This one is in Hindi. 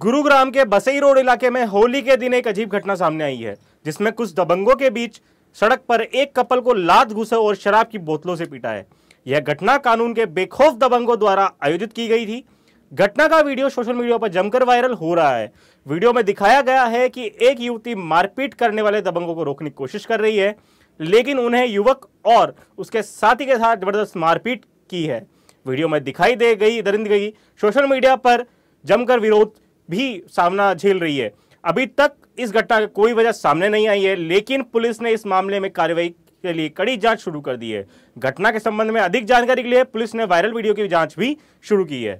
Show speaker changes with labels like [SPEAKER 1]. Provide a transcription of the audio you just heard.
[SPEAKER 1] गुरुग्राम के बसई रोड इलाके में होली के दिन एक अजीब घटना सामने आई है जिसमें कुछ दबंगों के बीच सड़क पर एक कपल को लात घुसे और शराब की बोतलों से पीटा है यह घटना कानून के बेखौफ दबंगों द्वारा आयोजित की गई थी घटना का वीडियो सोशल मीडिया पर जमकर वायरल हो रहा है वीडियो में दिखाया गया है कि एक युवती मारपीट करने वाले दबंगों को रोकने की कोशिश कर रही है लेकिन उन्हें युवक और उसके साथी के साथ जबरदस्त मारपीट की है वीडियो में दिखाई दे गई दरिंद गई सोशल मीडिया पर जमकर विरोध भी सामना झेल रही है अभी तक इस घटना की कोई वजह सामने नहीं आई है लेकिन पुलिस ने इस मामले में कार्रवाई के लिए कड़ी जांच शुरू कर दी है घटना के संबंध में अधिक जानकारी के लिए पुलिस ने वायरल वीडियो की जांच भी शुरू की है